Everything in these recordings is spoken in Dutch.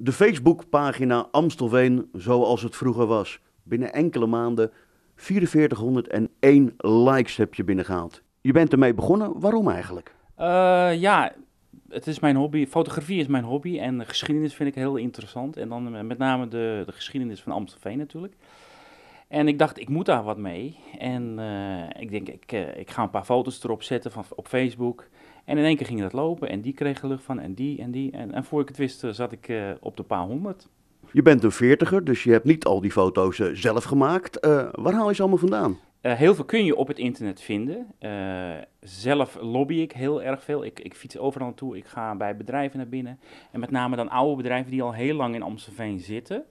De Facebookpagina Amstelveen zoals het vroeger was. Binnen enkele maanden 4401 likes heb je binnengehaald. Je bent ermee begonnen, waarom eigenlijk? Eh, ja, het is mijn hobby. Fotografie is mijn hobby en geschiedenis vind ik heel interessant. En dan eh, met name de, de geschiedenis van Amstelveen natuurlijk. En ik dacht, ik moet daar wat mee. En eh, ik denk, ik, ik ga een paar foto's erop zetten van, op Facebook. En in één keer ging dat lopen en die kreeg er lucht van en die en die. En, en voor ik het wist eh, zat ik eh, op de paar honderd. Je bent een veertiger, dus je hebt niet al die foto's eh, zelf gemaakt. waar haal je ze allemaal vandaan? heel veel kun je op het internet vinden. zelf lobby ik heel erg veel. Ik, ik fiets overal naartoe. Ik ga bij bedrijven naar binnen. En met name dan oude bedrijven die al heel lang in Amstelveen zitten.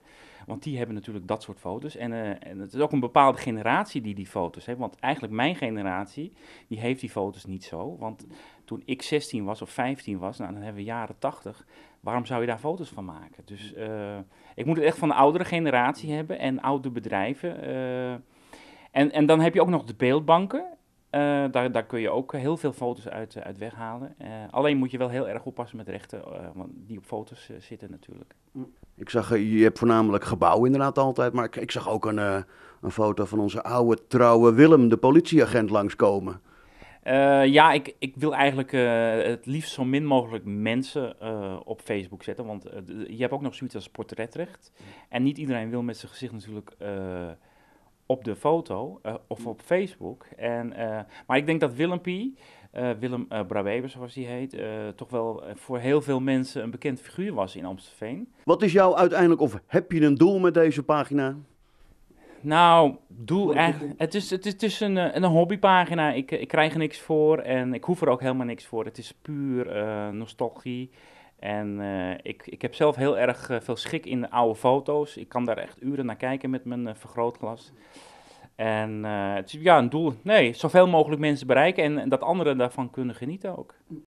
Want die hebben natuurlijk dat soort foto's. En, eh, en het is ook een bepaalde generatie die die foto's heeft. Want eigenlijk mijn generatie, die heeft die foto's niet zo. Want toen ik 16 was of 15 was, nou, dan hebben we jaren 80. Waarom zou je daar foto's van maken? Dus eh, ik moet het echt van de oudere generatie hebben en oude bedrijven. Eh. en, en dan heb je ook nog de beeldbanken. Eh, daar, daar kun je ook heel veel foto's uit, eh, uit weghalen. Eh, alleen moet je wel heel erg oppassen met rechten, want die op foto's zitten natuurlijk. Hm. Ik zag, je hebt voornamelijk gebouwen inderdaad altijd, maar ik, ik zag ook een, een foto van onze oude trouwe Willem, de politieagent, langskomen. Uh, ja, ik, ik wil eigenlijk het liefst zo min mogelijk mensen op Facebook zetten. Want je hebt ook nog zoiets als portretrecht. Hm. En niet iedereen wil met zijn gezicht natuurlijk op de foto eh, of mm. op Facebook. En, eh, maar ik denk dat Willempie, uh, Willem uh, eh, was zoals hij heet, toch wel voor heel veel mensen een bekend figuur was in Amstelveen. Wat is jouw uiteindelijk, of heb je een doel met deze pagina? Nou, doe eigenlijk. Het is, het is, het is een, een hobbypagina. Ik, ik krijg er niks voor en ik hoef er ook helemaal niks voor. Het is puur nostalgie. En eh, ik, ik heb zelf heel erg eh, veel schik in de oude foto's. Ik kan daar echt uren naar kijken met mijn eh, vergrootglas. En het is ja, een doel, nee, zoveel mogelijk mensen bereiken en, en dat anderen daarvan kunnen genieten ook.